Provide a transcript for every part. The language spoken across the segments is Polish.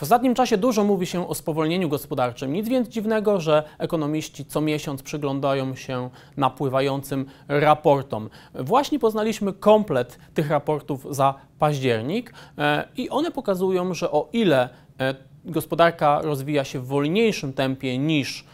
W ostatnim czasie dużo mówi się o spowolnieniu gospodarczym. Nic więc dziwnego, że ekonomiści co miesiąc przyglądają się napływającym raportom. Właśnie poznaliśmy komplet tych raportów za październik e, i one pokazują, że o ile e, gospodarka rozwija się w wolniejszym tempie niż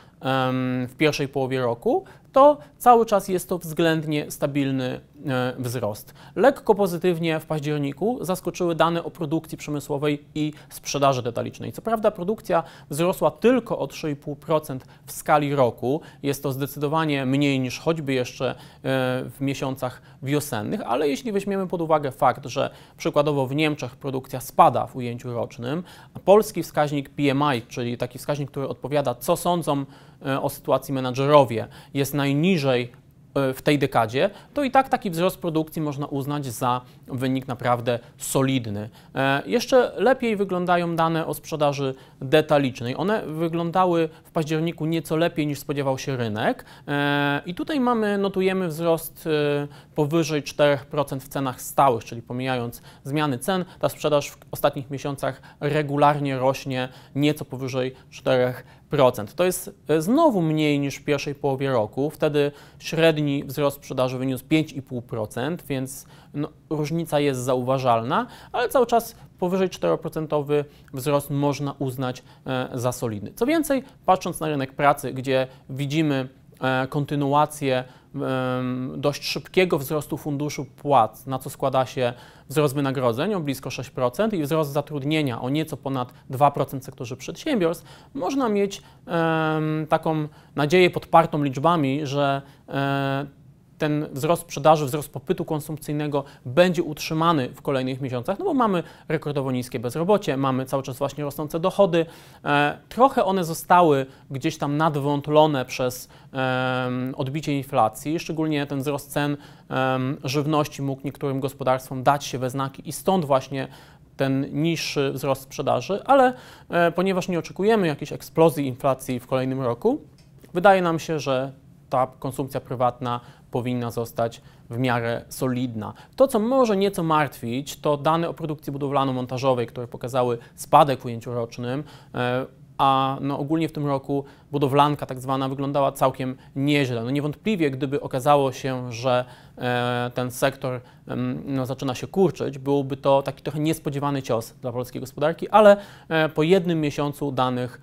w pierwszej połowie roku, to cały czas jest to względnie stabilny e, wzrost. Lekko pozytywnie w październiku zaskoczyły dane o produkcji przemysłowej i sprzedaży detalicznej. Co prawda produkcja wzrosła tylko o 3,5% w skali roku. Jest to zdecydowanie mniej niż choćby jeszcze e, w miesiącach wiosennych, ale jeśli weźmiemy pod uwagę fakt, że przykładowo w Niemczech produkcja spada w ujęciu rocznym, a polski wskaźnik PMI, czyli taki wskaźnik, który odpowiada co sądzą e, o sytuacji menadżerowie, jest na najniżej e, w tej dekadzie, to i tak taki wzrost produkcji można uznać za wynik naprawdę solidny. E, jeszcze lepiej wyglądają dane o sprzedaży detalicznej. One wyglądały w październiku nieco lepiej niż spodziewał się rynek e, i tutaj mamy, notujemy wzrost powyżej 4% w cenach stałych, czyli pomijając zmiany cen, ta sprzedaż w ostatnich miesiącach regularnie rośnie nieco powyżej 4%. To jest e, znowu mniej niż w pierwszej połowie roku. Wtedy średni wzrost sprzedaży wyniósł 5,5%, więc no, różnica jest zauważalna, ale cały czas powyżej 4% wzrost można uznać e, za solidny. Co więcej, patrząc na rynek pracy, gdzie widzimy e, kontynuację dość szybkiego wzrostu funduszu płac, na co składa się wzrost wynagrodzeń o blisko 6% i wzrost zatrudnienia o nieco ponad 2% w sektorze przedsiębiorstw, można mieć taką nadzieję podpartą liczbami, że e, ten wzrost sprzedaży, wzrost popytu konsumpcyjnego będzie utrzymany w kolejnych miesiącach, no bo mamy rekordowo niskie bezrobocie, mamy cały czas właśnie rosnące dochody. E, trochę one zostały gdzieś tam nadwątlone przez odbicie inflacji, szczególnie ten wzrost cen żywności mógł niektórym gospodarstwom dać się we znaki i stąd właśnie ten niższy wzrost sprzedaży, ale e, ponieważ nie oczekujemy jakiejś eksplozji inflacji w kolejnym roku, wydaje nam się, że ta konsumpcja prywatna powinna zostać w miarę solidna. To, co może nieco martwić, to dane o produkcji budowlano-montażowej, które pokazały spadek w ujęciu rocznym, e, a no ogólnie w tym roku budowlanka tak zwana wyglądała całkiem nieźle. No niewątpliwie, gdyby okazało się, że e, ten sektor no, zaczyna się kurczyć, byłby to taki trochę niespodziewany cios dla polskiej gospodarki, ale e, po jednym miesiącu danych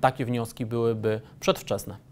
takie wnioski byłyby przedwczesne.